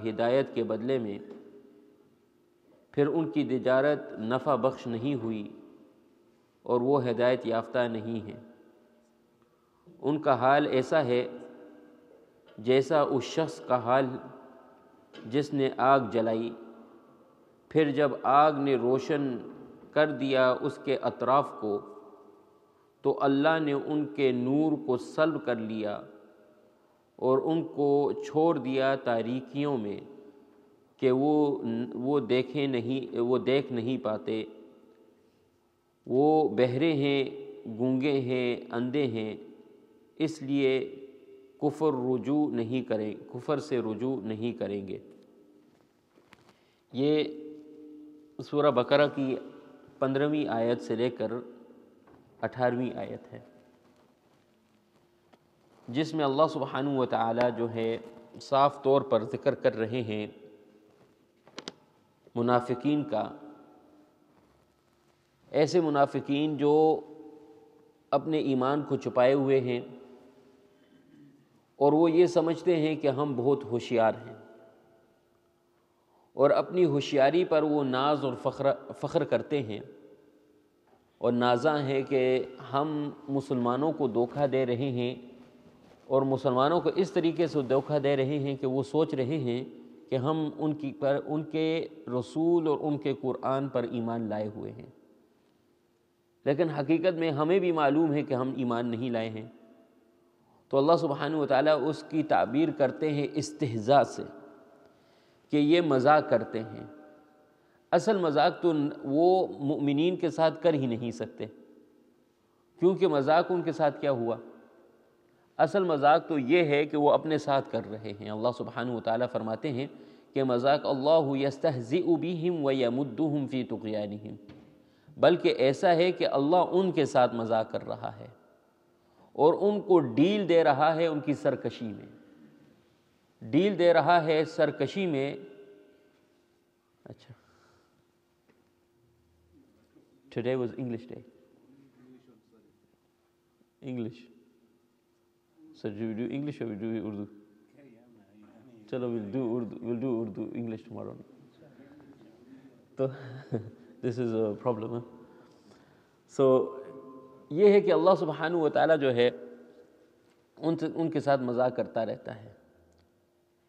हिदायत के बदले में फिर उनकी तजारत नफ़ा बख्श नहीं हुई और वो हिदायत याफ्ता नहीं है उनका हाल ऐसा है जैसा उस शख्स का हाल जिसने आग जलाई फिर जब आग ने रोशन कर दिया उसके अतराफ़ को तो अल्लाह ने उनके नूर को सल्ब कर लिया और उनको छोड़ दिया तारीकियों में कि वो वो देखें नहीं वो देख नहीं पाते वो बहरे हैं गूंगे हैं अंधे हैं इसलिए कुफर रुजू नहीं करें कुफर से रुजू नहीं करेंगे ये सूरह बकरा की पंद्रहवीं आयत से लेकर अठारहवीं आयत है जिसमें अल्लाह सुबहान व ताली जो है साफ़ तौर पर ज़िक्र कर रहे हैं मुनाफिकीन का ऐसे मुनाफिकीन जो अपने ईमान को छुपाए हुए हैं और वो ये समझते हैं कि हम बहुत होशियार हैं और अपनी होशियारी पर वो नाज और फ़ख्र फ़ख्र करते हैं और नाजा है कि हम मुसलमानों को धोखा दे रहे हैं और मुसलमानों को इस तरीके से धोखा दे रहे हैं कि वो सोच रहे हैं कि हम उनकी पर उनके रसूल और उनके कुरान पर ईमान लाए हुए हैं लेकिन हकीकत में हमें भी मालूम है कि हम ईमान नहीं लाए हैं तो अल्लाह सुबहान ताली उसकी ताबीर करते हैं तहजा से कि ये मजाक करते हैं असल मजाक तो वो मुमिन के साथ कर ही नहीं सकते क्योंकि मजाक उनके साथ क्या हुआ असल मजाक तो ये है कि वो अपने साथ कर रहे हैं अल्लाह सुबहान ताली फरमाते हैं कि मजाक अल्लाह यस्तहज़ी बिहिम व यमुद्दुहम फ़ी तुकयानहम बल्कि ऐसा है कि अल्लाह उनके साथ मजाक कर रहा है और उनको डील दे रहा है उनकी सरकशी में डील दे रहा है सरकशी में अच्छा today was English day English sir do we do English or we do Urdu? Chalo, we'll do Urdu, we'll do Urdu English tomorrow. तो this is a problem so ये है कि अल्लाह सुबहान व जो है उन उनके साथ मजाक करता रहता है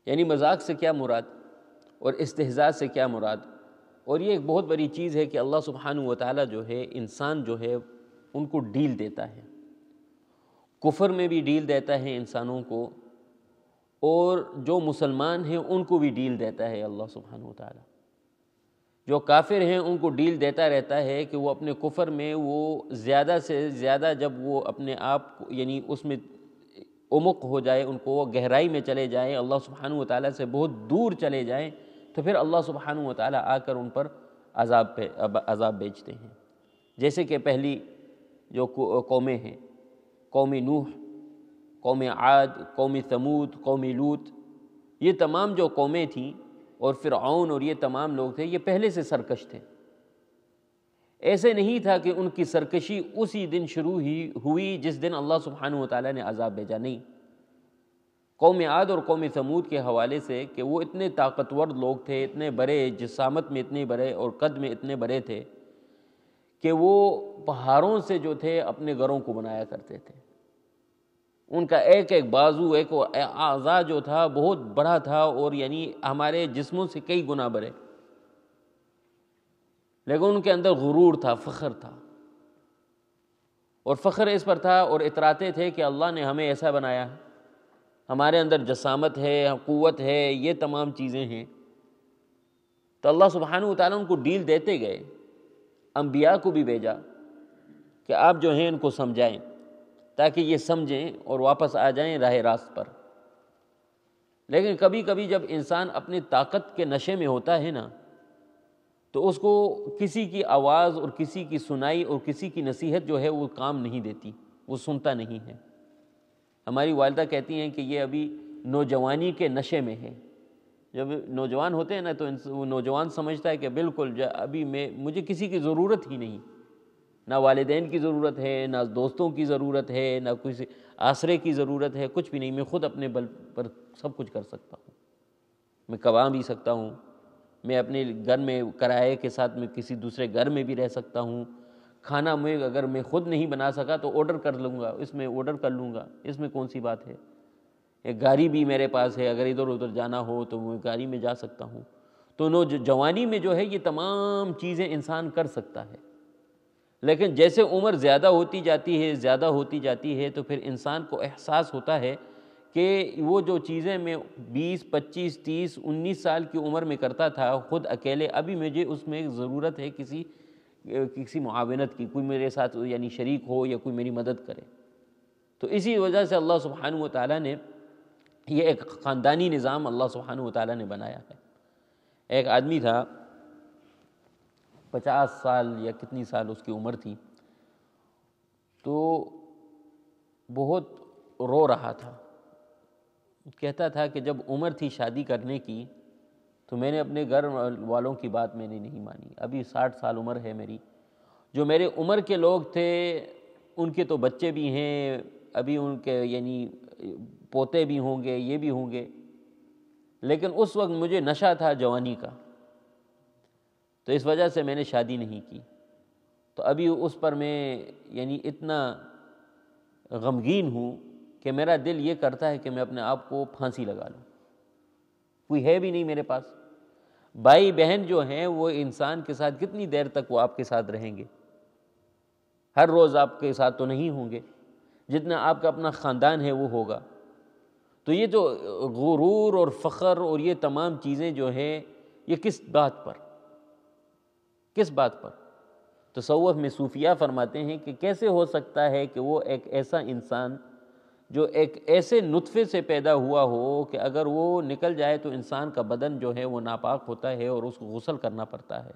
यानी मजाक से क्या मुराद और इसतजा से क्या मुराद और ये एक बहुत बड़ी चीज़ है कि अल्लाह सुबहान व जो है इंसान जो है उनको डील देता है कुफर में भी डील देता है इंसानों को और जो मुसलमान हैं उनको भी डील देता है अल्लाह सुबहान ताली जो काफिर हैं उनको डील देता रहता है कि वो अपने कुफर में वो ज़्यादा से ज़्यादा जब वो अपने आप यानी उसमें उमुक हो जाए उनको वो गहराई में चले जाएँ अल्लाह सुबहान ताली से बहुत दूर चले जाएँ तो फिर अल्लाह सुबहान ताली आकर उन पर अजाब पे अजाब बेचते हैं जैसे कि पहली जो कौमें हैं कौम नूह कौम आद कौम समूद कौम लूत ये तमाम जो कौमें थीं और फिर आउन और ये तमाम लोग थे ये पहले से सरकश थे ऐसे नहीं था कि उनकी सरकशी उसी दिन शुरू ही हुई जिस दिन अल्लाह सुबहान ताली ने अजाब भेजा नहीं कौम आद और कौम समूद के हवाले से कि वो इतने ताकतवर लोग थे इतने बड़े जिसामत में इतने बड़े और कद में इतने बड़े थे कि वो पहाड़ों से जो थे अपने घरों को बनाया करते थे उनका एक एक बाजू एक आज़ा जो था बहुत बड़ा था और यानी हमारे जिस्मों से कई गुना बड़े लेकिन उनके अंदर गुरूर था फ़ख्र था और फ़ख्र इस पर था और इतराते थे कि अल्लाह ने हमें ऐसा बनाया हमारे अंदर जसामत है हकूत है ये तमाम चीज़ें हैं तो अल्लाह सुबहान तुमको उनको डील देते गए अम्बिया को भी भेजा कि आप जो हैं इनको समझाएं ताकि ये समझें और वापस आ जाएं राह रास्त पर लेकिन कभी कभी जब इंसान अपनी ताकत के नशे में होता है ना तो उसको किसी की आवाज़ और किसी की सुनाई और किसी की नसीहत जो है वो काम नहीं देती वो सुनता नहीं है हमारी वालदा कहती हैं कि ये अभी नौजवानी के नशे में है जब नौजवान होते हैं ना तो वो नौजवान समझता है कि बिल्कुल अभी मैं मुझे किसी की ज़रूरत ही नहीं ना वालदे की ज़रूरत है ना दोस्तों की ज़रूरत है ना कुछ आसरे की ज़रूरत है कुछ भी नहीं मैं ख़ुद अपने बल पर सब कुछ कर सकता हूँ मैं कमा भी सकता हूँ मैं अपने घर में किराए के साथ मैं किसी दूसरे घर में भी रह सकता हूँ खाना मैं अगर मैं ख़ुद नहीं बना सका तो ऑर्डर कर लूँगा इसमें ऑर्डर कर लूँगा इसमें कौन सी बात है एक गाड़ी भी मेरे पास है अगर इधर उधर जाना हो तो मैं गाड़ी में जा सकता हूँ तो नो जवानी में जो है ये तमाम चीज़ें इंसान कर सकता है लेकिन जैसे उम्र ज़्यादा होती जाती है ज़्यादा होती जाती है तो फिर इंसान को एहसास होता है कि वो जो चीज़ें मैं 20, 25, 30, 19 साल की उम्र में करता था ख़ुद अकेले अभी मुझे उसमें ज़रूरत है किसी किसी मुआवनत की कोई मेरे साथ यानी शरीक हो या कोई मेरी मदद करे तो इसी वजह से अल्लाह सुबहान ताली ने ये एक ख़ानदानी निज़ाम अल्लाह सुबहान ताली ने बनाया है एक आदमी था पचास साल या कितनी साल उसकी उम्र थी तो बहुत रो रहा था कहता था कि जब उम्र थी शादी करने की तो मैंने अपने घर वालों की बात मैंने नहीं मानी अभी साठ साल उम्र है मेरी जो मेरे उम्र के लोग थे उनके तो बच्चे भी हैं अभी उनके यानी पोते भी होंगे ये भी होंगे लेकिन उस वक्त मुझे नशा था जवानी का तो इस वजह से मैंने शादी नहीं की तो अभी उस पर मैं यानी इतना गमगीन हूँ कि मेरा दिल ये करता है कि मैं अपने आप को फांसी लगा लूँ कोई है भी नहीं मेरे पास भाई बहन जो हैं वो इंसान के साथ कितनी देर तक वो आपके साथ रहेंगे हर रोज़ आपके साथ तो नहीं होंगे जितना आपका अपना ख़ानदान है वो होगा तो ये जो गुरूर और फ़ख्र और ये तमाम चीज़ें जो हैं ये किस बात पर किस बात पर सऊफ़ में सूफिया फरमाते हैं कि कैसे हो सकता है कि वो एक ऐसा इंसान जो एक ऐसे नुतफ़े से पैदा हुआ हो कि अगर वो निकल जाए तो इंसान का बदन जो है वो नापाक होता है और उसको गसल करना पड़ता है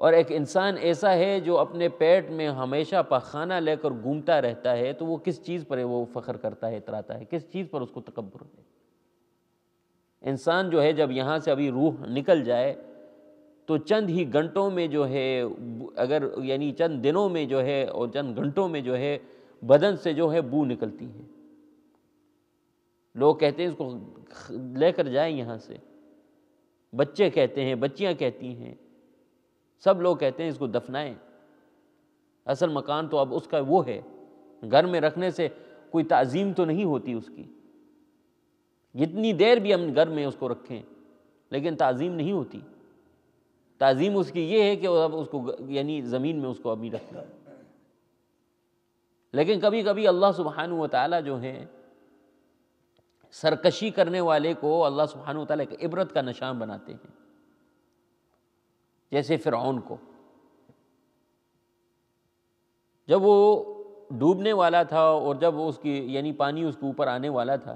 और एक इंसान ऐसा है जो अपने पेट में हमेशा पखाना लेकर घूमता रहता है तो वो किस चीज़ पर वो फ़ख्र करता है इतराता है किस चीज़ पर उसको तकबर है इंसान जो है जब यहाँ से अभी रूह निकल जाए तो चंद ही घंटों में जो है अगर यानी चंद दिनों में जो है और चंद घंटों में जो है बदन से जो है बू निकलती है लोग कहते हैं इसको लेकर जाए यहाँ से बच्चे कहते हैं बच्चियाँ कहती हैं सब लोग कहते हैं इसको दफनाएं असल मकान तो अब उसका वो है घर में रखने से कोई तज़ीम तो नहीं होती उसकी जितनी देर भी हम घर में उसको रखें लेकिन तज़ीम नहीं होती तज़ीम उसकी ये है कि अब उसको यानी ज़मीन में उसको अभी रखना लेकिन कभी कभी अल्लाह सुबहान व जो है सरकशी करने वाले को अल्लाह सुबहान व एक इबरत का निशान बनाते हैं जैसे फ़िरौन को जब वो डूबने वाला था और जब उसकी यानी पानी उसके ऊपर आने वाला था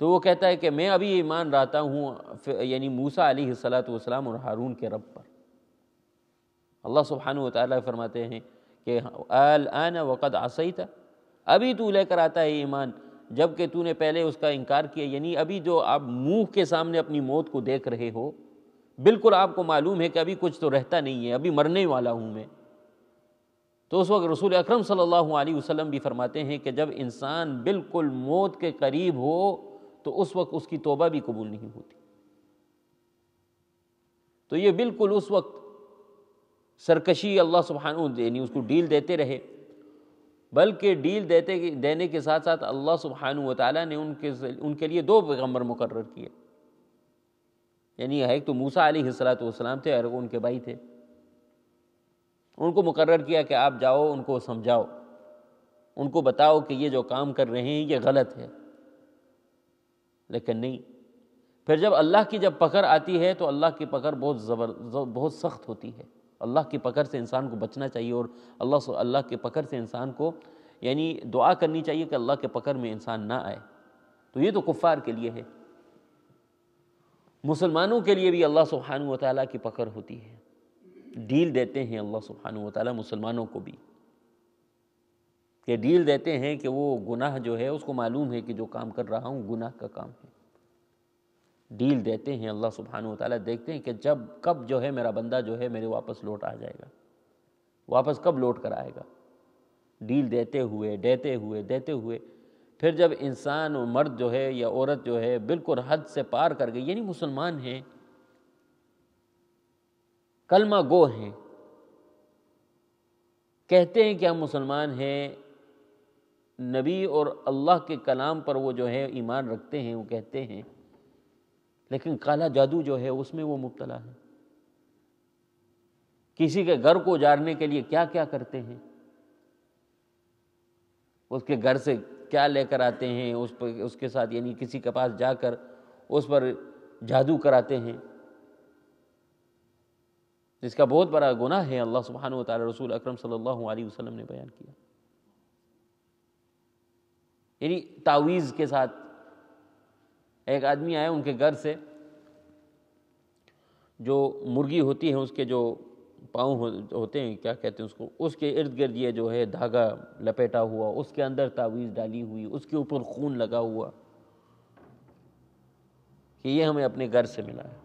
तो वो कहता है कि मैं अभी ईमान रहता हूँ यानी मूसा अली सलाम और हारून के रब पर अल्लाह सुबहान तरमाते हैं कि आन वक़द आसई था अभी तू लेकर आता है ईमान जबकि तूने पहले उसका इनकार किया यानी अभी जो आप मुँह के सामने अपनी मौत को देख रहे हो बिल्कुल आपको मालूम है कि अभी कुछ तो रहता नहीं है अभी मरने वाला हूँ मैं तो उस वक्त रसूल अकरम सल्लल्लाहु अलैहि वसल्लम भी फरमाते हैं कि जब इंसान बिल्कुल मौत के करीब हो तो उस वक्त उसकी तोबा भी कबूल नहीं होती तो ये बिल्कुल उस वक्त सरकशी अल्लाह सुबहानी उसको डील देते रहे बल्कि डील देते देने के साथ साथ अल्लाह सुबहान व ने उनके उनके लिए दो पैगम्बर मुकर किए यानी है तो मूसा अलैहिस्सलाम थे और उनके भाई थे उनको मुकर किया कि आप जाओ उनको समझाओ उनको बताओ कि ये जो काम कर रहे हैं ये गलत है लेकिन नहीं फिर जब अल्लाह की जब पकड़ आती है तो अल्लाह की पकड़ बहुत ज़बर बहुत सख्त होती है अल्लाह की पकड़ से इंसान को बचना चाहिए और अल्लाह अल्लाह की पकड़ से इंसान को यानी दुआ करनी चाहिए कि अल्लाह के पकड़ में इंसान ना आए तो ये तो कुफ़ार के लिए है मुसलमानों के लिए भी अल्लाह सुबहान ताली की पकड़ होती है डील देते हैं अल्लाह सुबहान ताली मुसलमानों को भी ये डील देते हैं कि वो गुनाह जो है उसको मालूम है कि जो काम कर रहा हूँ गुनाह का काम है डील देते हैं अल्लाह सुबहान ताली देखते हैं कि जब कब जो है मेरा बंदा जो है मेरे वापस लौट आ जाएगा वापस कब लौट कर आएगा डील देते हुए देते हुए देते हुए फिर जब इंसान और मर्द जो है या औरत जो है बिल्कुल हद से पार कर गई यानी मुसलमान हैं कलमा गो हैं कहते हैं कि हम मुसलमान हैं नबी और अल्लाह के कलाम पर वो जो है ईमान रखते हैं वो कहते हैं लेकिन काला जादू जो है उसमें वो मुबतला है किसी के घर को उजाड़ने के लिए क्या क्या करते हैं उसके घर से क्या लेकर आते हैं उस पर उसके साथ यानी किसी के पास जाकर उस पर जादू कराते हैं जिसका बहुत बड़ा गुना है अल्लाह सुबहान रसूल अक्रम सल्लल्लाहु अलैहि वसल्लम ने बयान किया यानी तावीज़ के साथ एक आदमी आया उनके घर से जो मुर्गी होती है उसके जो पाँव हो, होते हैं क्या कहते हैं उसको उसके इर्द गिर्द ये जो है धागा लपेटा हुआ उसके अंदर तावीज़ डाली हुई उसके ऊपर खून लगा हुआ कि ये हमें अपने घर से मिला है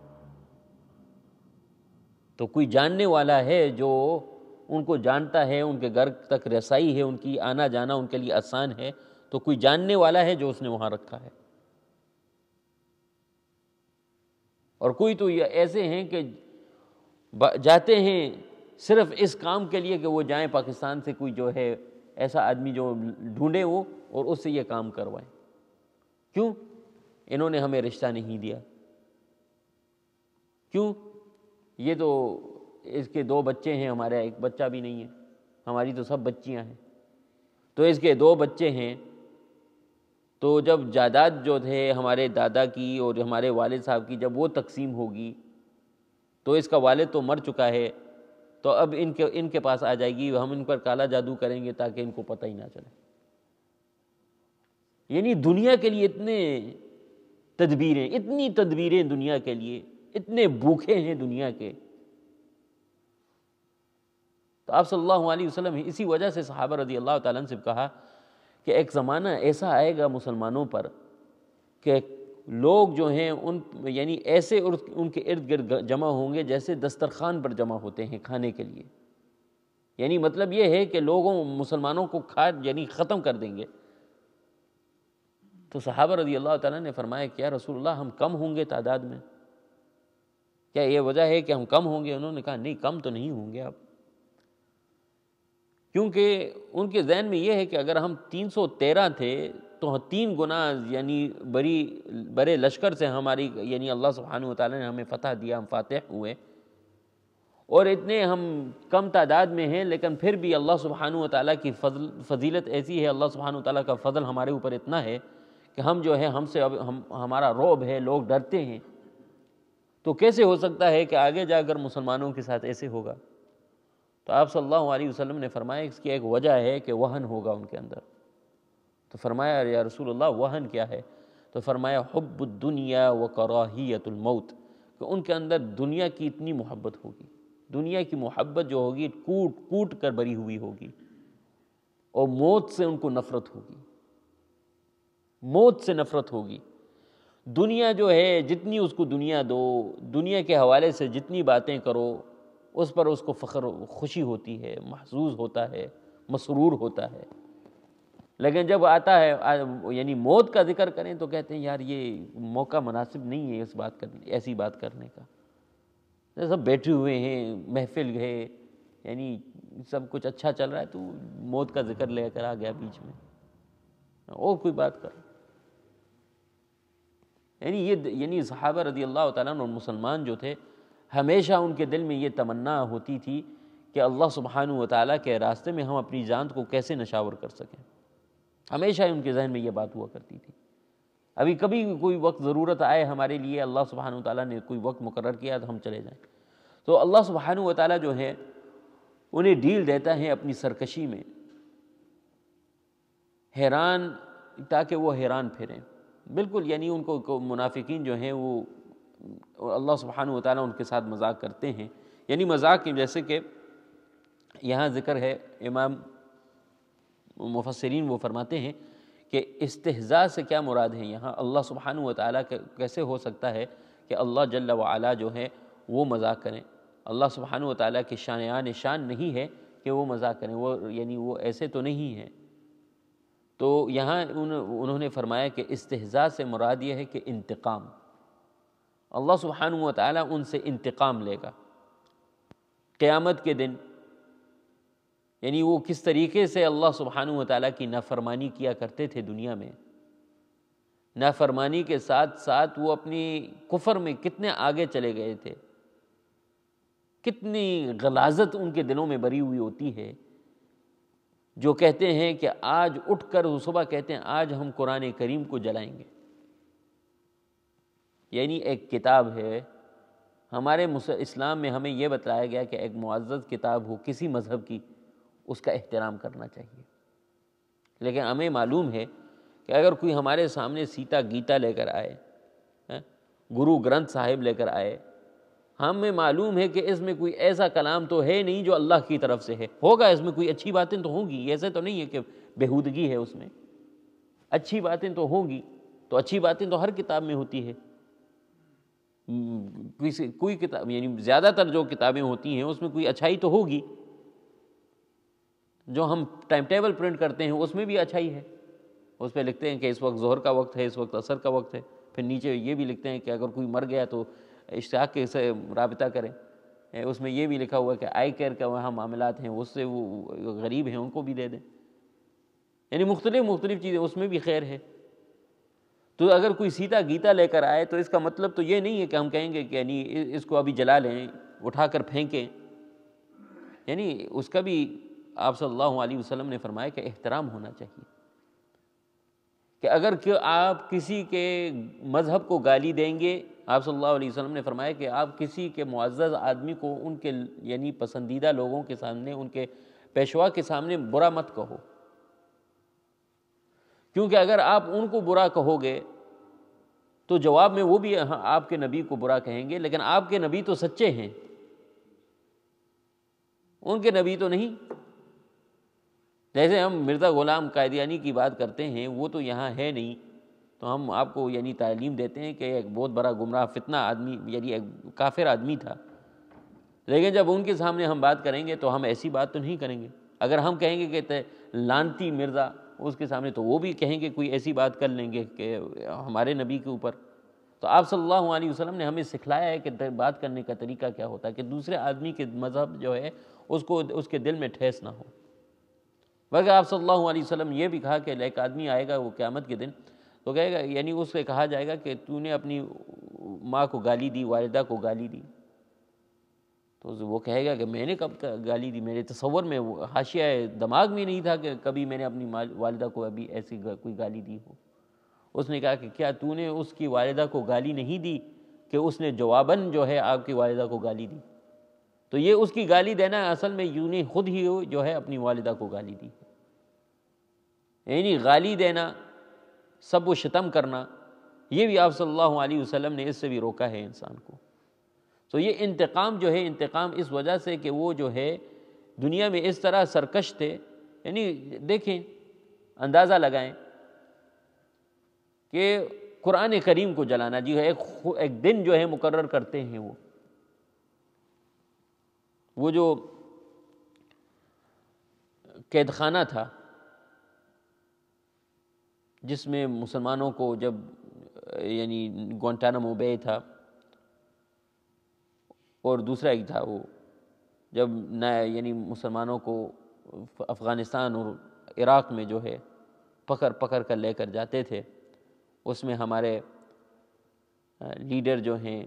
तो कोई जानने वाला है जो उनको जानता है उनके घर तक रसाई है उनकी आना जाना उनके लिए आसान है तो कोई जानने वाला है जो उसने वहाँ रखा है और कोई तो ऐसे हैं कि जाते हैं सिर्फ इस काम के लिए कि वो जाएं पाकिस्तान से कोई जो है ऐसा आदमी जो ढूंढे वो और उससे ये काम करवाएं क्यों इन्होंने हमें रिश्ता नहीं दिया क्यों ये तो इसके दो बच्चे हैं हमारा एक बच्चा भी नहीं है हमारी तो सब बच्चियां हैं तो इसके दो बच्चे हैं तो जब जायदाद जो थे हमारे दादा की और हमारे वाले साहब की जब वो तकसीम होगी तो इसका वाले तो मर चुका है तो अब इनके इनके पास आ जाएगी हम इन पर काला जादू करेंगे ताकि इनको पता ही ना चले यानी दुनिया के लिए इतने तदबीरें इतनी तदबीरें दुनिया के लिए इतने भूखे हैं दुनिया के तो आप सल्लल्लाहु अलैहि वसल्लम इसी वजह से सहाबा रजी अल्लाह तन से कहा कि एक ज़माना ऐसा आएगा मुसलमानों पर कि लोग जो हैं उन यानी ऐसे उनके इर्द गिर्द जमा होंगे जैसे दस्तरखान पर जमा होते हैं खाने के लिए यानी मतलब ये है कि लोगों मुसलमानों को खा यानी ख़त्म कर देंगे तो सहाबा रजी अल्लाह ताला ने फरमाया क्या रसूलुल्लाह हम कम होंगे तादाद में क्या ये वजह है कि हम कम होंगे उन्होंने कहा नहीं कम तो नहीं होंगे आप क्योंकि उनके जहन में यह है कि अगर हम 313 थे तो तीन गुना यानी बड़ी बड़े लश्कर से हमारी यानी अल्लाह सुबहान ताली ने हमें फ़तह दिया हम फ़ातह हुए और इतने हम कम तादाद में हैं लेकिन फिर भी अल्लाह सुबहान ताली की फजल फजीलत ऐसी है अल्लाह सुबहान ताली का फ़जल हमारे ऊपर इतना है कि हम जो है हमसे अब हम हमारा रोब है लोग डरते हैं तो कैसे हो सकता है कि आगे जाकर मुसलमानों के साथ ऐसे होगा तो आप सल्लल्लाहु अलैहि वसल्लम ने फरमाया इसकी एक वजह है कि वहन होगा उनके अंदर तो फरमाया या रसूल वहन क्या है तो फरमाया हब्ब दुनिया व कराहीतुलमौत कि उनके अंदर दुनिया की इतनी मोहब्बत होगी दुनिया की मोहब्बत जो होगी कूट कूट कर भरी हुई होगी और मौत से उनको नफ़रत होगी मौत से नफ़रत होगी दुनिया जो है जितनी उसको दुनिया दो दुनिया के हवाले से जितनी बातें करो उस पर उसको फ़ख्र खुशी होती है महसूस होता है मसरूर होता है लेकिन जब आता है यानी मौत का जिक्र करें तो कहते हैं यार ये मौका मुनासिब नहीं है इस बात करने ऐसी बात करने का सब बैठे हुए हैं महफिल गए यानी सब कुछ अच्छा चल रहा है तो मौत का जिक्र लेकर आ गया बीच में और कोई बात कर यानी ये यानी सहाबा रदी अल्लाह और मुसलमान जो थे हमेशा उनके दिल में ये तमन्ना होती थी कि अल्लाह सुबहान व ताली के रास्ते में हम अपनी जान को कैसे नशावर कर सकें हमेशा ही उनके जहन में ये बात हुआ करती थी अभी कभी कोई वक्त ज़रूरत आए हमारे लिए अल्लाह सुबहान तला ने कोई वक्त मुकर किया तो हम चले जाएँ तो अल्लाह सुबहान तला जो है उन्हें डील देता है अपनी सरकशी में हैरान ताकि वो हैरान फिरें बिल्कुल यानी उनको मुनाफिकीन जो हैं वो अल्लाह सुबहान तला उनके साथ मजाक करते हैं यानी मजाक जैसे कि यहाँ ज़िक्र है इमाम मुफसरीन वो फरमाते हैं कि इस्तेजा से क्या मुराद है यहाँ अल्लाह सुबहान व कैसे हो सकता है कि अल्लाह जल वाली जो है वो मजाक करें अल्लाह सुबहान व ताली की शान निशान नहीं है कि वो मजाक करें वो यानी वो ऐसे तो नहीं है तो यहाँ उन, उन्होंने फरमाया कि इस्तेजा से मुराद ये है कि इंतकाम अल्लाह सुबहान व ताली उनसे इंतकाम लेगा क़्यामत के दिन यानी वो किस तरीके से अल्लाह सुबहान ताली की नाफरमानी किया करते थे दुनिया में नाफरमानी के साथ साथ वो अपनी कुफर में कितने आगे चले गए थे कितनी गलाजत उनके दिलों में भरी हुई होती है जो कहते हैं कि आज उठ कर वो सुबह कहते हैं आज हम कुरान करीम को जलाएंगे यानी एक किताब है हमारे इस्लाम में हमें यह बताया गया कि एक मुआज़ किताब हो किसी मज़हब की उसका एहतराम करना चाहिए लेकिन हमें मालूम है कि अगर कोई हमारे सामने सीता गीता लेकर आए गुरु ग्रंथ साहिब लेकर आए हमें मालूम है कि इसमें कोई ऐसा कलाम तो है नहीं जो अल्लाह की तरफ से है होगा इसमें कोई अच्छी बातें तो होंगी ऐसे तो नहीं है कि बेहूदगी है उसमें अच्छी बातें तो होंगी तो अच्छी बातें तो हर किताब में होती है हम्म, किसी कोई किताब यानी ज़्यादातर जो किताबें होती हैं उसमें कोई अच्छाई तो होगी जो हम टाइम टेबल प्रिंट करते हैं उसमें भी अच्छाई है उस पर लिखते हैं कि इस वक्त जहर का वक्त है इस वक्त असर का वक्त है फिर नीचे ये भी लिखते हैं कि अगर कोई मर गया तो इश्ताक के से रबता करें उसमें ये भी लिखा हुआ है कि आई केयर का वहाँ मामलात हैं उससे वो गरीब हैं उनको भी दे दें यानी मुख्तलिफ मुख्तलिफ चीज़ें उसमें भी खैर है तो अगर कोई सीता गीता लेकर आए तो इसका मतलब तो ये नहीं है कि हम कहेंगे कि यानी इसको अभी जला लें उठा कर फेंकें यानी उसका भी आप सल्लल्लाहु अलैहि वसल्लम ने फरमाया कि एहतराम होना चाहिए कि अगर क्यों आप किसी के मज़हब को गाली देंगे आप सल्लल्लाहु अलैहि वसल्लम ने फरमाया कि आप किसी के मुआज़ आदमी को उनके यानी पसंदीदा लोगों के सामने उनके पेशवा के सामने बुरा मत कहो क्योंकि अगर आप उनको बुरा कहोगे तो जवाब में वो भी हाँ आपके नबी को बुरा कहेंगे लेकिन आपके नबी तो सच्चे हैं उनके नबी तो नहीं जैसे हम मिर्ज़ा ग़ुलाम कायदियानी की बात करते हैं वो तो यहाँ है नहीं तो हम आपको यानी तालीम देते हैं कि एक बहुत बड़ा गुमराह फितना आदमी यानी एक काफिर आदमी था लेकिन जब उनके सामने हम बात करेंगे तो हम ऐसी बात तो नहीं करेंगे अगर हम कहेंगे कि लानती मिर्ज़ा उसके सामने तो वो भी कहेंगे कोई ऐसी बात कर लेंगे कि हमारे नबी के ऊपर तो आप सल्लल्लाहु अलैहि वसल्लम ने हमें सिखलाया है कि बात करने का तरीका क्या होता है कि दूसरे आदमी के मज़हब जो है उसको उसके दिल में ठेस ना हो बल्कि आप सल्लल्लाहु अलैहि वसल्लम ये भी कहा कि एक आदमी आएगा वो क़्यामत के दिन तो कहेगा यानी उससे कहा जाएगा कि तूने अपनी माँ को गाली दी वालदा को गाली दी तो वो कहेगा कि मैंने कब गाली दी मेरे तस्वर में हाशिया दिमाग में नहीं था कि कभी मैंने अपनी वालदा को अभी ऐसी कोई गाली दी हो उसने कहा कि क्या तूने उसकी वालदा को गाली नहीं दी कि उसने जवाबन जो है आपकी वालदा को गाली दी तो ये उसकी गाली देना असल में ने खुद ही जो है अपनी वालदा को गाली दी यानी गाली देना सब वो शतम करना ये भी आप सल्लल्लाहु अलैहि वसल्लम ने इससे भी रोका है इंसान को तो ये इंतकाम जो है इंतकाम इस वजह से कि वो जो है दुनिया में इस तरह सरकश थे यानी देखें अंदाज़ा लगाएं कि कुरान करीम को जलाना जी है हाँ, एक, एक दिन जो है मुकर करते हैं वो वो जो कैदखाना था जिसमें मुसलमानों को जब यानी गोंटानामो बे था और दूसरा एक था वो जब नया यानी मुसलमानों को अफ़गानिस्तान और इराक़ में जो है पकड़ पकड़ कर लेकर जाते थे उसमें हमारे लीडर जो हैं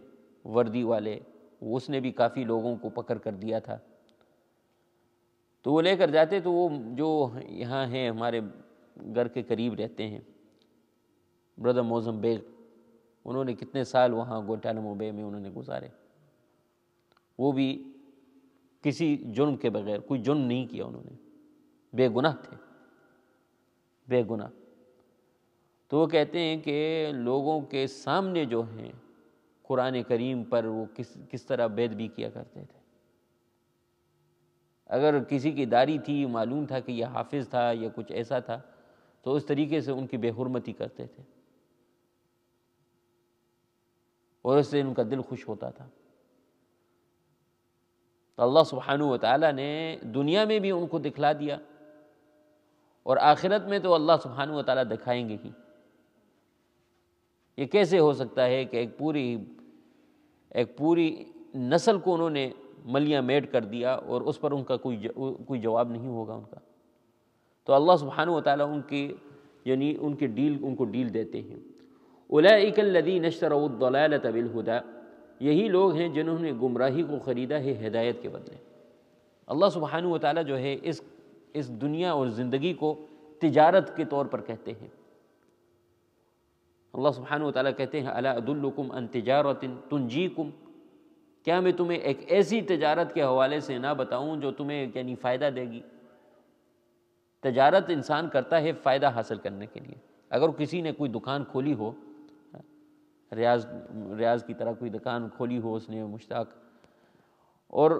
वर्दी वाले उसने भी काफ़ी लोगों को पकड़ कर दिया था तो वो लेकर जाते तो वो जो यहाँ हैं हमारे घर के करीब रहते हैं ब्रदर मोजम बेग उन्होंने कितने साल वहाँ गोटानमो बे में उन्होंने गुजारे वो भी किसी जुर्म के बगैर कोई जुर्म नहीं किया उन्होंने बेगुनाह थे बेगुनाह तो वो कहते हैं कि लोगों के सामने जो हैं कुरान करीम पर वो किस किस तरह बेद भी किया करते थे अगर किसी की दारी थी मालूम था कि यह हाफिज़ था या कुछ ऐसा था तो इस तरीके से उनकी बेहरमती करते थे और उससे उनका दिल खुश होता था तो अल्लाह सुबहानु ताली ने दुनिया में भी उनको दिखला दिया और आखिरत में तो अल्लाह सुबहानु ताली दिखाएंगे ही ये कैसे हो सकता है कि एक पूरी एक पूरी नस्ल को उन्होंने मलिया मेट कर दिया और उस पर उनका कोई कोई जवाब नहीं होगा उनका तो अल्लाह सुबहान ताली उनके यानी उनके डील उनको डील देते हैं उलाकल्लदी नशरउद्दलाल तबिलहुदा यही लोग हैं जिन्होंने गुमराही को ख़रीदा है हिदायत के बदले अल्लाह सुबहान ताली जो है इस इस दुनिया और ज़िंदगी को तिजारत के तौर पर कहते हैं अल्लाह सुबहान ताली कहते हैं अलाकुम अन तजारतिन तुंजीकुम क्या मैं तुम्हें एक ऐसी तजारत के हवाले से ना बताऊँ जो तुम्हें यानी फ़ायदा देगी तजारत इंसान करता है फ़ायदा हासिल करने के लिए अगर किसी ने कोई दुकान खोली हो रियाज रियाज की तरह कोई दुकान खोली हो उसने मुश्ताक और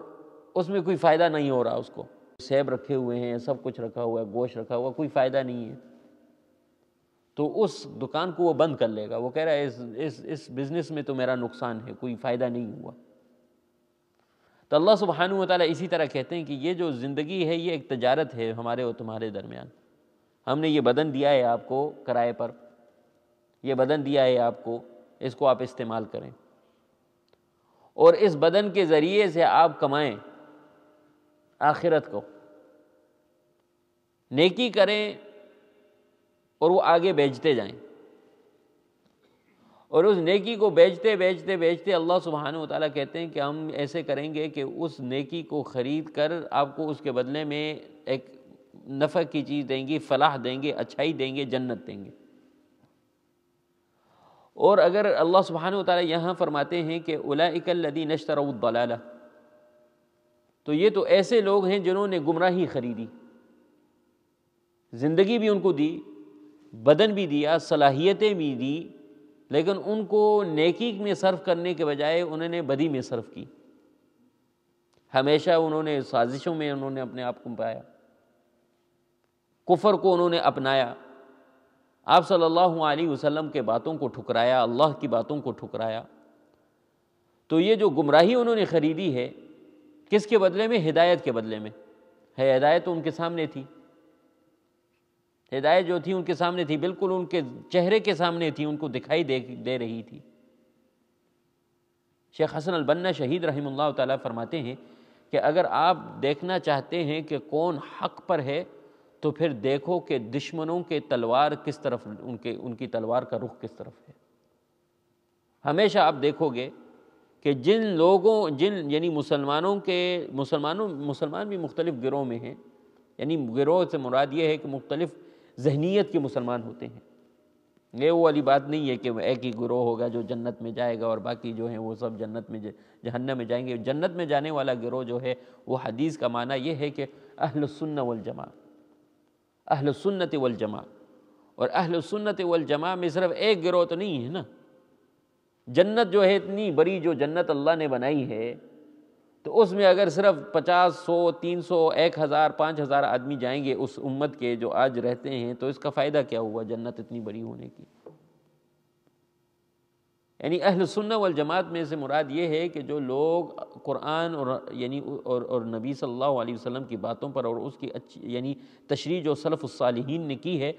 उसमें कोई फ़ायदा नहीं हो रहा उसको सेब रखे हुए हैं सब कुछ रखा हुआ है गोश्त रखा हुआ कोई फ़ायदा नहीं है तो उस दुकान को वो बंद कर लेगा वो कह रहा है इस इस इस बिज़नेस में तो मेरा नुकसान है कोई फ़ायदा नहीं हुआ तो अल्लाह सुबहान वाली इसी तरह कहते हैं कि ये जो ज़िंदगी है ये एक तजारत है हमारे और तुम्हारे दरमियान हमने ये बदन दिया है आपको किराए पर यह बदन दिया है आपको इसको आप इस्तेमाल करें और इस बदन के ज़रिए से आप कमाएं आखिरत को नेकी करें और वो आगे बेचते जाएं और उस नेकी को बेचते बेचते बेचते अल्लाह सुबहान तला कहते हैं कि हम ऐसे करेंगे कि उस नेकी को ख़रीद कर आपको उसके बदले में एक नफ़ा की चीज़ देंगे फलाह देंगे अच्छाई देंगे जन्नत देंगे और अगर अल्लाह सुबहान तला यहाँ फरमाते हैं कि उलाकल्लदी नशतरउद्दलाला तो ये तो ऐसे लोग हैं जिन्होंने गुमराही ख़रीदी ज़िंदगी भी उनको दी बदन भी दिया सलाहियतें भी दी लेकिन उनको नेकी में सर्फ करने के बजाय उन्होंने बदी में सर्फ की हमेशा उन्होंने साजिशों में उन्होंने अपने आप को पाया कुफर को उन्होंने अपनाया आप सल्लल्लाहु अलैहि वसल्लम के बातों को ठुकराया अल्लाह की बातों को ठुकराया तो ये जो गुमराही उन्होंने ख़रीदी है किसके बदले में हिदायत के बदले में है हिदायत तो उनके सामने थी हिदायत जो थी उनके सामने थी बिल्कुल उनके चेहरे के सामने थी उनको दिखाई दे दे रही थी शेख हसन अलबन्ना शहीद रहीम ताला फरमाते हैं कि अगर आप देखना चाहते हैं कि कौन हक पर है तो फिर देखो कि दुश्मनों के तलवार किस तरफ उनके उनकी तलवार का रुख किस तरफ है हमेशा आप देखोगे कि जिन लोगों जिन यानी मुसलमानों के मुसलमानों मुसलमान भी मुख्तलिफ़ गिरोह में हैं यानी गिरोह से मुराद ये है कि मुख्तलिफ़ जहनीत के मुसलमान होते हैं ये वो वाली बात नहीं है कि वह एक ही ग्रोह होगा जो जन्नत में जाएगा और बाकी जो है वो सब जन्नत में जहन्नम में जाएंगे जन्नत में जाने वाला गिरोह जो है वो हदीस का माना यह है कि अहल सुन्न वजमा जमा अहल सुन्नत वल और अहल सुन्नत वल में सिर्फ एक गिरोह तो नहीं है ना जन्नत जो है इतनी बड़ी जो जन्नत अल्लाह ने बनाई है तो उसमें अगर सिर्फ पचास सौ तीन सौ एक हज़ार पाँच हज़ार आदमी जाएंगे उस उम्मत के जो आज रहते हैं तो इसका फ़ायदा क्या हुआ जन्नत इतनी बड़ी होने की यानी अहल सुन्ना वल जमात में से मुराद ये है कि जो लोग कुरान और यानी और और नबी सल्लल्लाहु अलैहि वसल्लम की बातों पर और उसकी अच्छी यानी तशरी जो सलफ़ालहन ने की है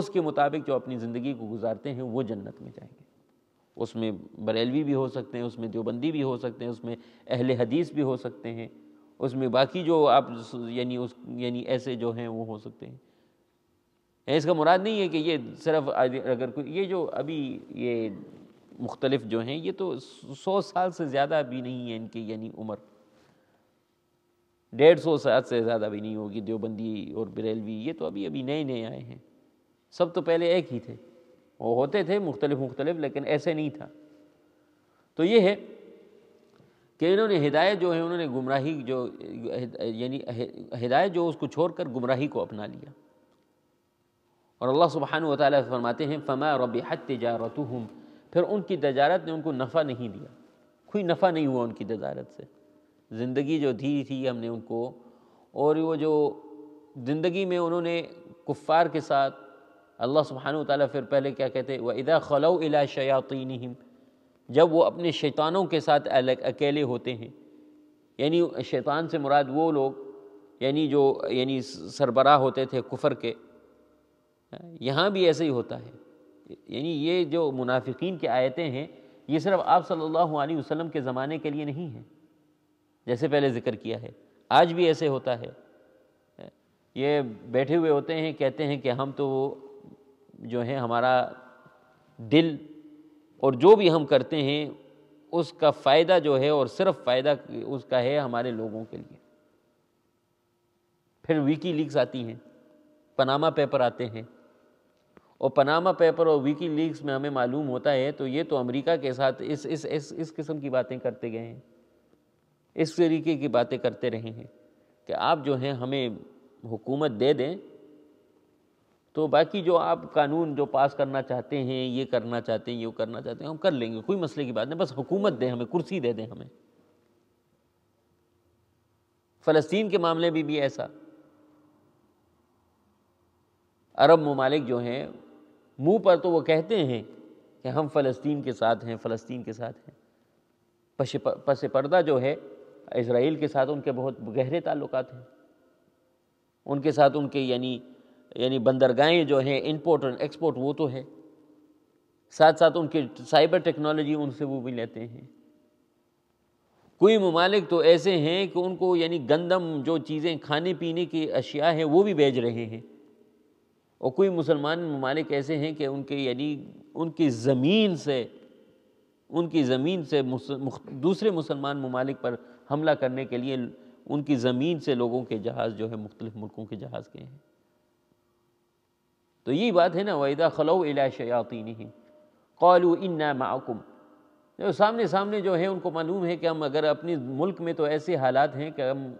उसके मुताबिक जो अपनी ज़िंदगी को गुजारते हैं वो जन्नत में जाएंगे उसमें बरेलवी भी हो सकते हैं उसमें देवबंदी भी हो सकते हैं उसमें अहल हदीस भी हो सकते हैं उसमें बाकी जो आप यानी उस यानी ऐसे जो हैं वो हो सकते हैं इसका मुराद नहीं है कि ये सिर्फ अगर कोई ये जो अभी ये मुख्तलिफ जो हैं ये तो सौ साल से ज़्यादा भी नहीं है इनकी यानी उम्र डेढ़ सौ साल से ज़्यादा भी नहीं होगी देवबंदी और बरेलवी ये तो अभी अभी नए नए आए हैं सब तो पहले एक ही थे वो होते थे मुख्तलिफ मुख्तलिफ लेकिन ऐसे नहीं था तो ये है कि इन्होंने हिदायत जो है उन्होंने गुमराही जो यानी हिदायत जो उसको छोड़कर गुमराही को अपना लिया और अल्लाह सुबहान वाली फरमाते हैं फ़मा रबहत तजारत फिर उनकी तजारत ने उनको नफ़ा नहीं दिया कोई नफ़ा नहीं हुआ उनकी तजारत से ज़िंदगी जो दी थी हमने उनको और वो जो ज़िंदगी में उन्होंने कुफ़ार के साथ अल्लाह सुबहान ताली फिर पहले क्या कहते हैं इदा खलो इला शयातीनहम जब वो अपने शैतानों के साथ अलग अकेले होते हैं यानी शैतान से मुराद वो लोग यानी जो यानी सरबरा होते थे कुफर के यहाँ भी ऐसे ही होता है यानी ये जो मुनाफिकीन की आयतें हैं ये सिर्फ आप सल्लल्लाहु अलैहि वसल्लम के ज़माने के लिए नहीं है जैसे पहले ज़िक्र किया है आज भी ऐसे होता है ये बैठे हुए होते हैं कहते हैं कि हम तो जो है हमारा दिल और जो भी हम करते हैं उसका फ़ायदा जो है और सिर्फ फ़ायदा उसका है हमारे लोगों के लिए फिर विकी लीक्स आती हैं पनामा पेपर आते हैं और पनामा पेपर और विकी लीक्स में हमें मालूम होता है तो ये तो अमेरिका के साथ इस इस इस इस किस्म की बातें करते गए हैं इस तरीके की बातें करते रहे हैं कि आप जो हैं हमें हुकूमत दे दें तो बाकी जो आप कानून जो पास करना चाहते हैं ये करना चाहते हैं ये करना चाहते हैं हम कर लेंगे कोई मसले की बात नहीं बस हुकूमत दे हमें कुर्सी दे दें हमें फ़लस्तीन के मामले में भी, भी ऐसा अरब ममालिक जो हैं मुंह पर तो वो कहते हैं कि हम फ़लस्तीन के साथ हैं फ़लस्तीन के साथ हैं पस पर्दा जो है इसराइल के साथ उनके बहुत गहरे ताल्लुक हैं उनके साथ उनके यानी यानी बंदरगाहें जो हैं इंपोर्ट और एक्सपोर्ट वो तो है साथ साथ उनके साइबर टेक्नोलॉजी उनसे वो भी लेते हैं कोई ममालिक तो ऐसे हैं कि उनको यानी गंदम जो चीज़ें खाने पीने की अशिया हैं वो भी बेच रहे हैं और कोई मुसलमान ममालिक ऐसे हैं कि उनके यानी उनकी ज़मीन से उनकी ज़मीन से मुस, दूसरे मुसलमान ममालिक पर हमला करने के लिए उनकी ज़मीन से लोगों के जहाज़ जो है मुख्तलिफ़ मुल्कों के जहाज़ गए हैं तो यही बात है ना वैदा खलो इला शयातीन कौलू इन्ना माकुम सामने सामने जो है उनको मालूम है कि हम अगर अपने मुल्क में तो ऐसे हालात हैं कि हम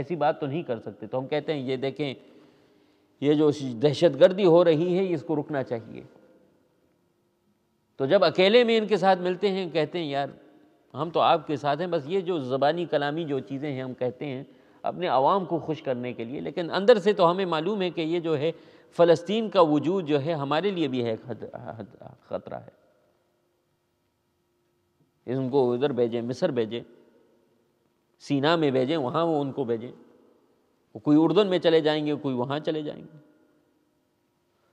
ऐसी बात तो नहीं कर सकते तो हम कहते हैं ये देखें ये जो दहशत गर्दी हो रही है इसको रुकना चाहिए तो जब अकेले में इनके साथ मिलते हैं कहते हैं यार हम तो आपके साथ हैं बस ये जो ज़बानी कलामी जो चीज़ें हैं हम कहते हैं अपने आवाम को खुश करने के लिए लेकिन अंदर से तो हमें मालूम है कि ये जो है फ़लस्तीन का वजूद जो है हमारे लिए भी है ख़तरा है उनको उधर भेजें मिस्र भेजें सीना में भेजें वहाँ वो उनको भेजें कोई उर्दन में चले जाएंगे कोई वहाँ चले जाएंगे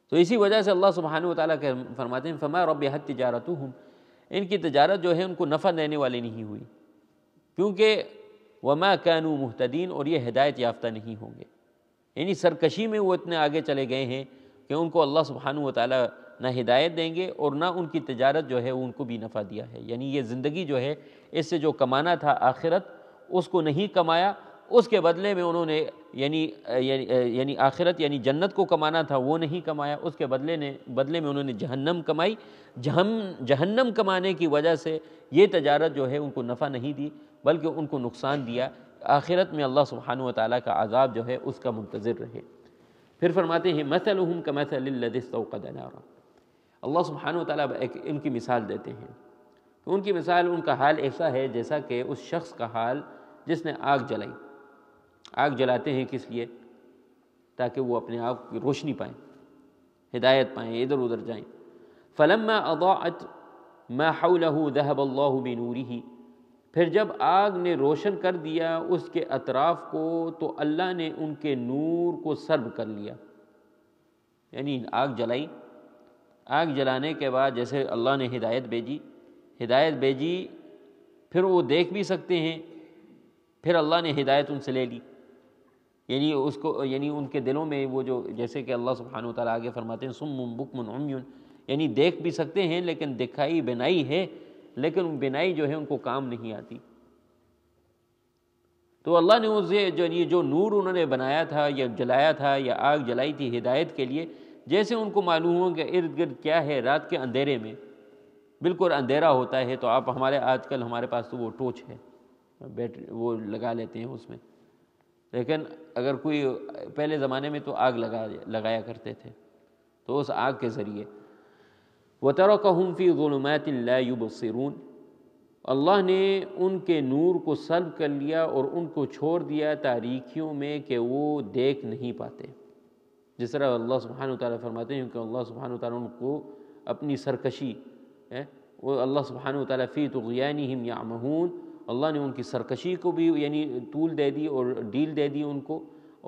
तो इसी वजह से अल्लाह सुबहान के फरमाते हैं फमा रब हद तजारत हूँ इनकी तजारत जो है उनको नफ़ा देने वाली नहीं हुई क्योंकि वमा कैन मुहतदीन और ये हिदायत याफ्ता नहीं होंगे यानी सरकशी में वो इतने आगे चले गए हैं कि उनको अल्लाह सुबहान ताली ना हिदायत देंगे और ना उनकी तजारत जो है उनको भी नफ़ा दिया है यानी ये ज़िंदगी जो है इससे जो कमाना था आखिरत उसको नहीं कमाया उसके बदले में उन्होंने यानी यानी आखिरत यानी जन्नत को कमाना था वो नहीं कमाया उसके बदले ने बदले में उन्होंने जहन्नम कमाई जहन जहन्नम कमाने की वजह से ये तजारत जो है उनको नफ़ा नहीं दी बल्कि उनको नुकसान दिया आखिरत में अल्लाह सुबहान ताली का आज़ाब जो है उसका मुंतज़र रहे फिर फरमाते हैं मसलहम का मसलस्तौका अल्लाह सुबहान ताली उनकी मिसाल देते हैं तो उनकी मिसाल उनका हाल ऐसा है जैसा कि उस शख्स का हाल जिसने आग जलाई आग जलाते हैं किस लिए ताकि वो अपने आप की रोशनी पाएँ हिदायत पाएँ इधर उधर जाएँ फ़लम अदात मा हऊ दहब अल्लाह बिनूरी फिर जब आग ने रोशन कर दिया उसके अतराफ़ को तो अल्लाह ने उनके नूर को सर्व कर लिया यानी आग जलाई आग जलाने के बाद जैसे अल्लाह ने हिदायत भेजी हिदायत भेजी फिर वो देख भी सकते हैं फिर अल्लाह ने हिदायत उनसे ले ली यानी उसको यानी उनके दिलों में वो जो जैसे कि अल्लाह सुबहान तला आगे फरमाते हैं सुम बुकमन उम्युन यानी देख भी सकते हैं लेकिन दिखाई बनाई है लेकिन बिनाई जो है उनको काम नहीं आती तो अल्लाह ने उसे जो ये जो नूर उन्होंने बनाया था या जलाया था या आग जलाई थी हिदायत के लिए जैसे उनको मालूम हो कि इर्द गिर्द क्या है रात के अंधेरे में बिल्कुल अंधेरा होता है तो आप हमारे आजकल हमारे पास तो वो टोच है बैटरी वो लगा लेते हैं उसमें लेकिन अगर कोई पहले ज़माने में तो आग लगा लगाया करते थे तो उस आग के ज़रिए व तरक हमफ़ी ज़ुलमतिलबसरून अल्लाह ने उनके नूर को सलब कर लिया और उनको छोड़ दिया तारीखियों में कि वो देख नहीं पाते जिस तरह अल्लाह सुबहान ताली फरमाते हैं कि अल्लाह सुबहान ताली उनको अपनी सरकशी है वो अल्लाह सुबहान ताली फ़ी तोयानी हम अल्लाह ने उनकी सरकशी को भी यानी तूल दे दी और डील दे दी उनको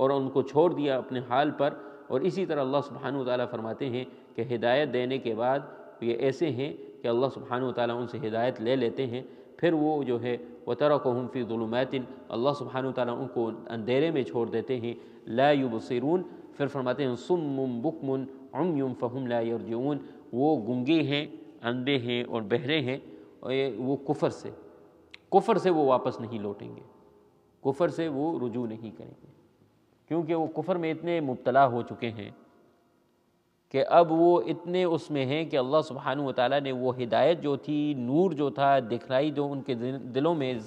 और उनको छोड़ दिया अपने हाल पर और इसी तरह अल्लाह सुबहान ताली फरमाते हैं कि हिदायत देने के बाद तो ये ऐसे हैं कि अल्लाह सुबहान उन से हिदायत ले लेते हैं फिर वो जो है व तरक हम फ़ी अल्लाह सुबहान तौर उनको अंधेरे में छोड़ देते हैं ला युबसरून फिर फरमाते हैं सुम बुकमन अम युम फ़हम लाजून वो गुंगे हैं अंधे हैं और बहरे हैं और ये वो कुफर से कुफर से वो वापस नहीं लौटेंगे कुफर से वो रुजू नहीं करेंगे क्योंकि वो कुफर में इतने मुबतला हो चुके हैं कि अब वो इतने उसमें हैं कि अल्लाह सुबहान ताली ने वो हिदायत जो थी नूर जो था दिखलाई जो उनके दिलों में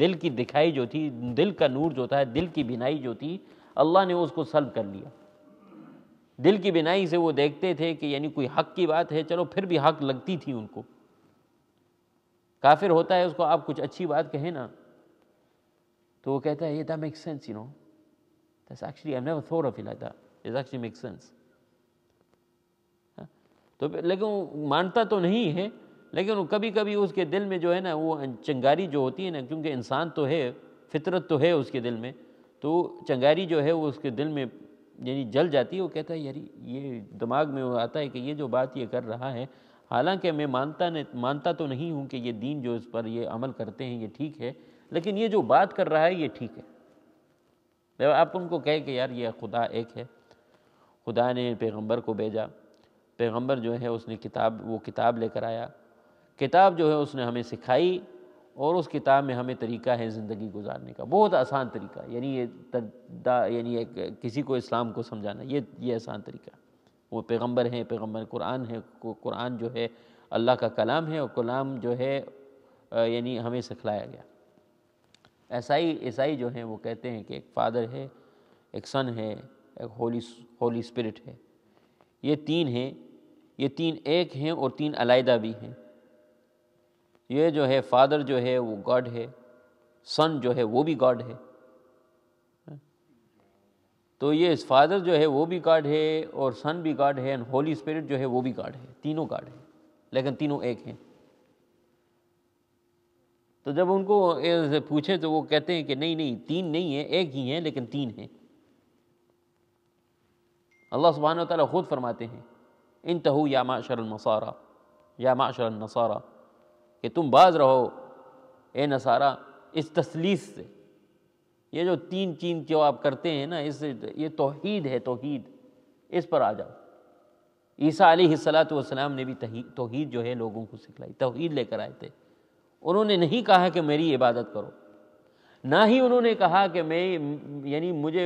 दिल की दिखाई जो थी दिल का नूर जो था दिल की बिनाई जो थी अल्लाह ने उसको सल्व कर लिया दिल की बिनाई से वो देखते थे कि यानी कोई हक की बात है चलो फिर भी हक लगती थी उनको काफिर होता है उसको आप कुछ अच्छी बात कहें ना तो वो कहता है ये था make sense you know that's actually I never thought of it like that it's actually make sense तो लेकिन मानता तो नहीं है लेकिन कभी कभी उसके दिल में जो है ना वो चंगारी जो होती है ना क्योंकि इंसान तो है फितरत तो है उसके दिल में तो चंगारी जो है वो उसके दिल में यानी जल जाती है वो कहता है यार ये दिमाग में वो आता है कि ये जो बात ये कर रहा है हालांकि मैं मानता ने मानता तो नहीं हूँ कि ये दीन जो इस पर ये अमल करते हैं ये ठीक है लेकिन ये जो बात कर रहा है ये ठीक है जब आप उनको कहे कि यार ये खुदा एक है खुदा ने पैगंबर को भेजा पैगंबर जो है उसने किताब वो किताब लेकर आया किताब जो है उसने हमें सिखाई और उस किताब में हमें तरीका है ज़िंदगी गुजारने का बहुत आसान तरीका यानी ये यानी एक किसी को इस्लाम को समझाना ये ये आसान तरीका वो पैगंबर हैं पैगंबर कुरान है कुरान जो है अल्लाह का कलाम है और कलाम जो है यानी हमें सिखलाया गया ऐसाई ईसाई जो हैं वो कहते हैं कि एक फादर है एक सन है एक होली होली स्पिरिट है ये तीन हैं ये तीन एक हैं और तीन अलाइदा भी हैं ये जो है फादर जो है वो गॉड है सन जो है वो भी गॉड है तो ये फादर जो है वो भी गॉड है और सन भी गॉड है एंड होली स्पिरिट जो है वो भी गॉड है तीनों गॉड है लेकिन तीनों एक हैं तो जब उनको पूछे तो वो कहते हैं कि नहीं नहीं तीन नहीं है एक ही है लेकिन तीन है अल्लाह सुबहान तौला ख़ुद फरमाते हैं इन इंतहू या माशर नसारा या माशर नसारा कि तुम बाज रहो ए नसारा इस तसलीस से ये जो तीन चीन जो आप करते हैं ना इस ये तोहीद है तोहीद इस पर आ जाओ ईसा अली सलाम ने भी तोहीद जो है लोगों को सिखलाई तोहीद लेकर आए थे उन्होंने नहीं कहा कि मेरी इबादत करो ना ही उन्होंने कहा कि मैं यानी मुझे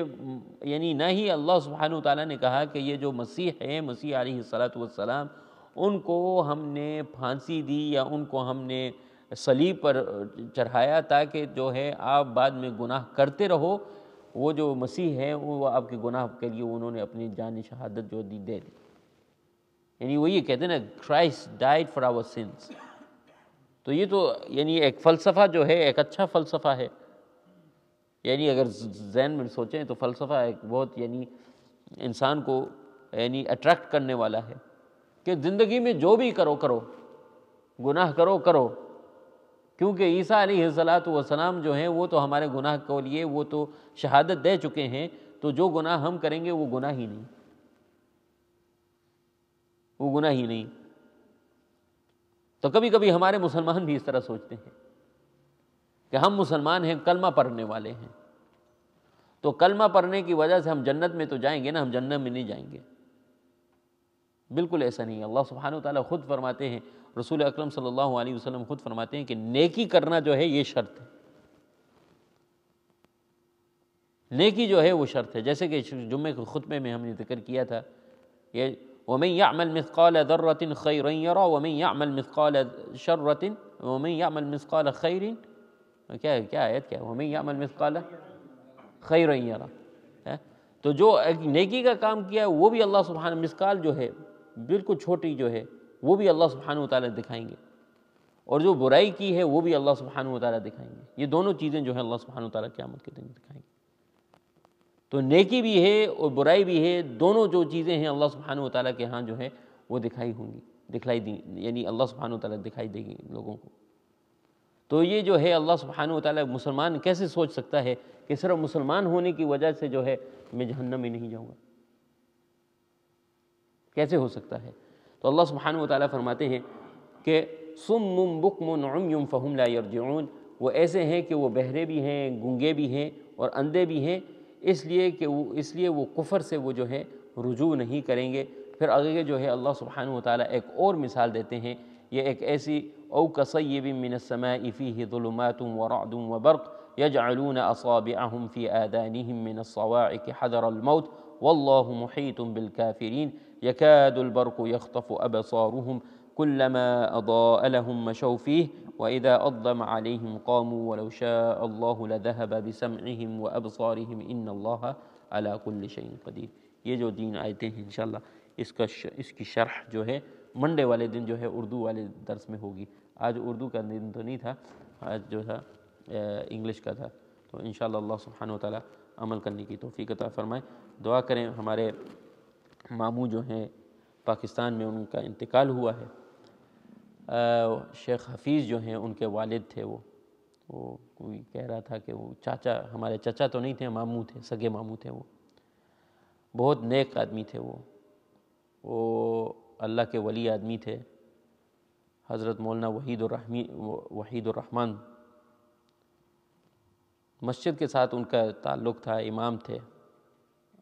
यानी ना ही अल्लाह सुबहान ताली ने कहा कि ये जो मसीह है मसीह आलतम उनको हमने फांसी दी या उनको हमने सलीब पर चढ़ाया ताकि जो है आप बाद में गुनाह करते रहो वो जो मसीह है वो आपके गुनाह के लिए उन्होंने अपनी जान शहादत जो दी दे दी यानी वो ये कहते ना Christ died for our sins तो ये तो यानी एक फ़लसफ़ा जो है एक अच्छा फ़लसफ़ा है यानी अगर जहन में सोचें तो फ़लसफ़ा एक बहुत यानी इंसान को यानी अट्रैक्ट करने वाला है कि ज़िंदगी में जो भी करो करो गुनाह करो करो क्योंकि ईसा सलात वसलाम जो हैं वो तो हमारे गुनाह के लिए वो तो शहादत दे चुके हैं तो जो गुनाह हम करेंगे वो गुनाह ही नहीं वो गुनाह ही नहीं तो कभी कभी हमारे मुसलमान भी इस तरह सोचते हैं कि हम मुसलमान हैं कलमा पढ़ने वाले हैं तो कलमा पढ़ने की वजह से हम जन्नत में तो जाएंगे ना हम जन्नत में नहीं जाएंगे बिल्कुल ऐसा नहीं है अल्लाह सुबहान ताली खुद फरमाते हैं रसूल अकरम सल्लल्लाहु अलैहि वसल्लम खुद फरमाते हैं कि नेकी करना जो है ये शर्त है नेकी जो है वो शर्त है जैसे कि जुम्मे के खुतबे में हमने जिक्र किया था ये वमन यामल मिसकौल दर्रतिन खैर वमन यामल मिसकौल शर्रतिन वमन यामल मिसकौल खैरिन क्या है क्या आयत क्या है हमें यामल मिसकाल खै रही है तो जो नेकी का काम किया है वो भी अल्लाह सुबहान मिसकाल जो है बिल्कुल छोटी जो है वो भी अल्लाह सुबहान ताली दिखाएंगे और जो बुराई की है वो भी अल्लाह सुबहान ताली दिखाएंगे ये दोनों चीज़ें जो है अल्लाह सुबहान ताली क़्यामत के दिन दिखाएंगे तो नेकी भी है और बुराई भी है दोनों जो चीज़ें हैं अल्लाह सुबहान ताली के यहाँ जो है वो दिखाई होंगी दिखलाई दी यानी अल्लाह सुबहान ताली दिखाई देगी लोगों को तो ये जो है अल्लाह सुबहान तै मुसलमान कैसे सोच सकता है कि सिर्फ मुसलमान होने की वजह से जो है मैं जहन्नम में नहीं जाऊँगा कैसे हो सकता है तो अल्लाह सुबहान तै फरमाते हैं कि सुम मुम बुक मुम युम फ़हम लाजून वो ऐसे हैं कि वो बहरे भी हैं गंगे भी हैं और अंधे भी हैं इसलिए कि वो इसलिए वो कुफर से वो जो है रुजू नहीं करेंगे फिर आगे जो है अल्लाह सुबहान तै एक और मिसाल देते हैं ये एक ऐसी أو كصيب من السماء فيه ظلمات ورعد وبرق يجعلون أصابعهم في آذانهم من الصواعق حذر الموت والله محيط بالكافرين يكاد البرق يخطف أبصارهم كلما أضاء لهم مشوا فيه وإذا أظلم عليهم قاموا ولو شاء الله لذهب بسمعهم وأبصارهم إن الله على كل شيء قدير يجو دين ايتين ان شاء الله इसका الشرح शरह जो मंडे वाले दिन जो है उर्दू वाले दर्स में होगी आज उर्दू का दिन तो नहीं था आज जो था इंग्लिश का था तो इन शाह सुबहान तला अमल करने की तोफ़ी अता फ़रमाए दुआ करें हमारे मामू जो हैं पाकिस्तान में उनका इंतकाल हुआ है शेख हफीज़ जो हैं उनके वालिद थे वो वो कोई कह रहा था कि वो चाचा हमारे चाचा तो नहीं थे मामू थे सगे मामू थे वो बहुत नेक आदमी थे वो वो अल्लाह के वली आदमी थे हज़रत मौलाना वहीदी वहीदुररहमान मस्जिद के साथ उनका ताल्लुक़ था इमाम थे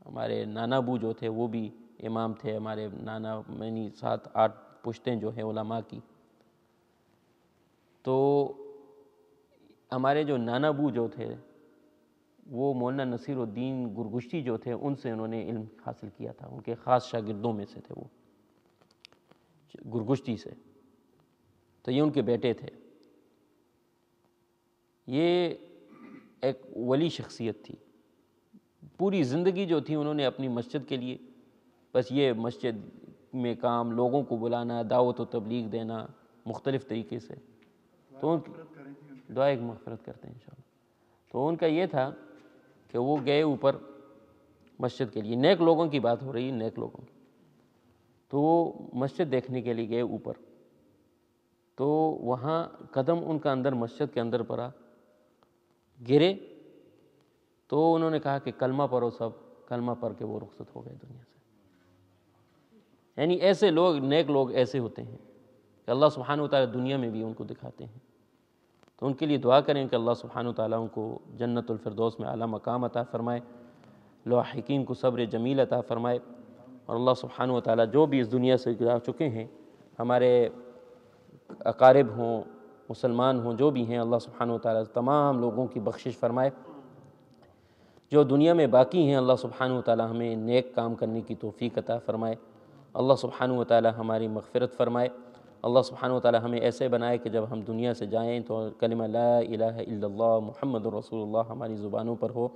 हमारे नानाबू जो थे वो भी इमाम थे हमारे नाना मैनी सात आठ पुश्तें जो हैं उलमा की तो हमारे जो नाना बू जो थे वो मौलाना नसीरुद्दीन गुरगुश्ती जो थे उनसे उन्होंने इल्म हासिल किया था उनके ख़ास शागिर्दों में से थे वो गुरगुश्ती से तो ये उनके बेटे थे ये एक वली शख्सियत थी पूरी ज़िंदगी जो थी उन्होंने अपनी मस्जिद के लिए बस ये मस्जिद में काम लोगों को बुलाना दावत व तबलीग देना मुख्तलिफ़ तरीके से तो उनकी दुआ एक मफरत करते हैं इन तो उनका ये था कि वो गए ऊपर मस्जिद के लिए नेक लोगों की बात हो रही है नेक लोगों की तो वो मस्जिद देखने के लिए गए ऊपर तो वहाँ कदम उनका अंदर मस्जिद के अंदर पड़ा गिरे तो उन्होंने कहा कि कलमा पढ़ो सब कलमा पढ़ के वो रुखसत हो गए दुनिया से यानी ऐसे लोग नेक लोग ऐसे होते हैं कि अल्लाह सुबहान ताली दुनिया में भी उनको दिखाते हैं तो उनके लिए दुआ करें कि अल्लाह सुबहान ताली उनको जन्नतफरदोस में आला मकाम अता फ़रमाए लोहिकीन को सब्र जमील अता फ़रमाए और अल्लाह सुबहान ताली जो भी इस दुनिया से जा चुके हैं हमारे अकारब हों मुसलमान हों जो भी हैं अल्लाह सुबहान ताली तमाम लोगों की बख्शिश फरमाए जो दुनिया में बाकी हैं अल्लाह सुबहान ताली हमें नेक काम करने की तोफ़ी अता फ़रमाए अल्लाह सुबहान ताली हमारी मगफ़रत फ़रमाए अल्लाह सुबहान ताली हमें ऐसे बनाए कि जब हम दुनिया से जाएँ तो कलम ला इलाह इल्लल्लाह रसूलुल्लाह हमारी ज़ुबानों पर हो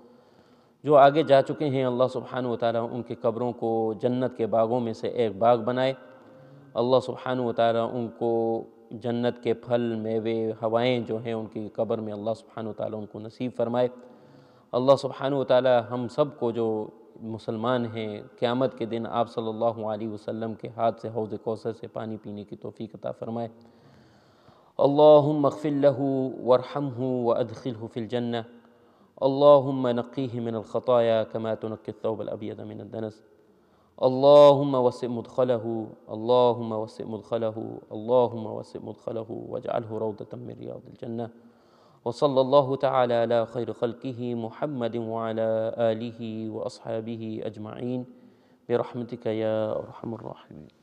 जो आगे जा चुके हैं अल्लाह सुबहान ताली उनके कब्रों को जन्नत के बागों में से एक बाग बनाए अल्लाह सुबहान ताली उनको जन्नत के फल मेवे हवाएं जो हैं उनकी कब्र में अल्लाह सुबहान ताली उनको नसीब फ़रमाए अल्लाह सुबहान ताली हम सब को जो मुसलमान हैं क़्यामत के दिन आप सल्लल्लाहु अलैहि वसल्लम के हाथ से हौज़ कौसर से पानी पीने की तोफ़ी अता फ़रमाए अल्लाह मखफ़िल्लू वरहम व अदखिल फ़िलजन्ना اللهم نقيه من الخطايا كما تنقي الثوب الأبيض من الدنس اللهم وسع مدخله اللهم وسع مدخله اللهم وسع مدخله واجعله روضة من رياض الجنة وصلى الله تعالى على خير خلقه محمد وعلى آله وأصحابه أجمعين برحمتك يا أرحم الراحمين